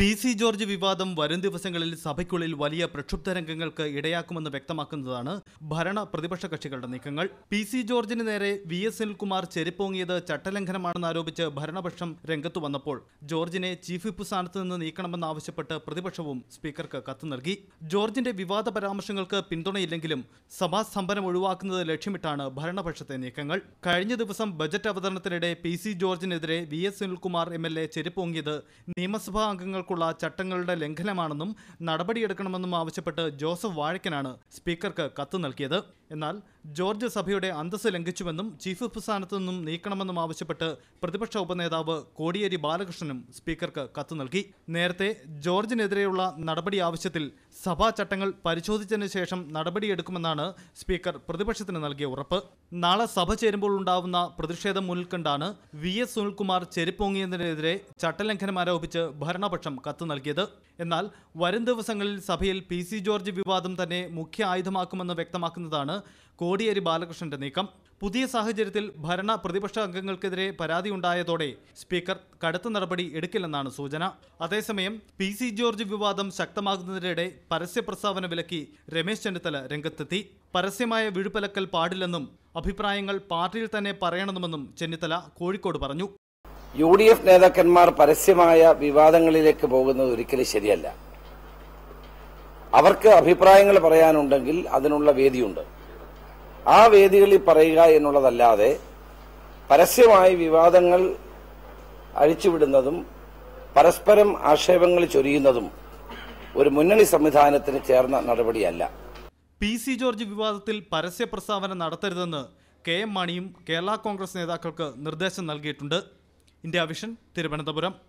P C George വിവാദം വരും ദിവസങ്ങളിൽ സഭയ്ക്കുള്ളിൽ വലിയ പ്രക്ഷുബ്ധ രംഗങ്ങൾക്ക് ഇടയാക്കുമെന്ന് വ്യക്തമാക്കുന്നതാണ് ഭരണ പ്രതിപക്ഷ കക്ഷികളുടെ നീക്കങ്ങൾ പി സി ജോർജിന് നേരെ വി എസ് സുനിൽകുമാർ ചെരുപ്പൊങ്ങിയത് ചട്ടലംഘനമാണെന്നാരോപിച്ച് ഭരണപക്ഷം രംഗത്ത് വന്നപ്പോൾ ജോർജിനെ ചീഫ് വിപ്പ് സ്ഥാനത്ത് നിന്ന് നീക്കണമെന്നാവശ്യപ്പെട്ട് പ്രതിപക്ഷവും സ്പീക്കർക്ക് കത്ത് നൽകി ജോർജിന്റെ വിവാദ പരാമർശങ്ങൾക്ക് പിന്തുണയില്ലെങ്കിലും സഭാ സ്തംഭനം ഒഴിവാക്കുന്നത് ലക്ഷ്യമിട്ടാണ് ഭരണപക്ഷത്തെ നീക്കങ്ങൾ കഴിഞ്ഞ ദിവസം ബജറ്റ് അവതരണത്തിനിടെ പി സി ജോർജിനെതിരെ V S Sunilkumar M L A ചെരുപ്പൊങ്ങിയത് നിയമസഭാ അംഗങ്ങൾ ഉള്ള ചട്ടങ്ങളുടെ ലംഘനമാണെന്നും നടപടിയെടുക്കണമെന്നും ആവശ്യപ്പെട്ട് ജോസഫ് വാഴക്കനാണ് സ്പീക്കർക്ക് കത്ത് നൽകിയത് എന്നാൽ ജോർജ് സഭയുടെ അന്തസ് ലംഘിച്ചുവെന്നും ചീഫ് വിപ്പ് സ്ഥാനത്തു നിന്നും നീക്കണമെന്നും ആവശ്യപ്പെട്ട് പ്രതിപക്ഷ ഉപനേതാവ് കോടിയേരി ബാലകൃഷ്ണനും സ്പീക്കർക്ക് കത്ത് നൽകി നേരത്തെ ജോർജിനെതിരെയുള്ള നടപടി ആവശ്യത്തിൽ സഭാ ചട്ടങ്ങൾ പരിശോധിച്ചതിന് ശേഷം നടപടിയെടുക്കുമെന്നാണ് സ്പീക്കർ പ്രതിപക്ഷത്തിന് നൽകിയ ഉറപ്പ് നാളെ സഭ ചേരുമ്പോൾ ഉണ്ടാവുന്ന പ്രതിഷേധം മുന്നിൽ കണ്ടാണ് വി എസ് സുനിൽകുമാർ ചെരുപ്പൊങ്ങിയതിനെതിരെ ചട്ടലംഘനം ആരോപിച്ച് ഭരണപക്ഷം കത്ത് നൽകിയത് എന്നാൽ വരും ദിവസങ്ങളിൽ സഭയിൽ പി സി ജോർജ് വിവാദം തന്നെ മുഖ്യ ആയുധമാക്കുമെന്ന് വ്യക്തമാക്കുന്നതാണ് കോടിയേരി ബാലകൃഷ്ണന്റെ നീക്കം പുതിയ സാഹചര്യത്തിൽ ഭരണ പ്രതിപക്ഷ അംഗങ്ങൾക്കെതിരെ പരാതി ഉണ്ടായതോടെ സ്പീക്കർ കടുത്ത നടപടി എടുക്കില്ലെന്നാണ് സൂചന അതേസമയം പി സി ജോർജ് വിവാദം ശക്തമാകുന്നതിനിടെ പരസ്യ പ്രസ്താവന വിലക്കി രമേശ് ചെന്നിത്തല രംഗത്തെത്തി പരസ്യമായ വിഴുപ്പലക്കൽ പാടില്ലെന്നും അഭിപ്രായങ്ങൾ പാർട്ടിയിൽ തന്നെ പറയണമെന്നും ചെന്നിത്തല കോഴിക്കോട് പറഞ്ഞു യു ഡി എഫ് നേതാക്കന്മാർ പരസ്യമായ വിവാദങ്ങളിലേക്ക് പോകുന്നത് ഒരിക്കലും ശരിയല്ല അവർക്ക് അഭിപ്രായങ്ങൾ പറയാനുണ്ടെങ്കിൽ അതിനുള്ള വേദിയുണ്ട് ആ വേദികളിൽ പറയുക എന്നുള്ളതല്ലാതെ പരസ്യമായി വിവാദങ്ങൾ അഴിച്ചുവിടുന്നതും പരസ്പരം ആക്ഷേപങ്ങൾ ചൊരിയുന്നതും ഒരു മുന്നണി സംവിധാനത്തിന് ചേർന്ന നടപടിയല്ല പി സി ജോർജ് വിവാദത്തിൽ പരസ്യ പ്രസ്താവന നടത്തരുതെന്ന് കെ എം മാണിയും കേരള കോൺഗ്രസ് നേതാക്കൾക്ക് നിർദ്ദേശം നൽകിയിട്ടുണ്ട് ഇന്ത്യ വിഷൻ തിരുവനന്തപുരം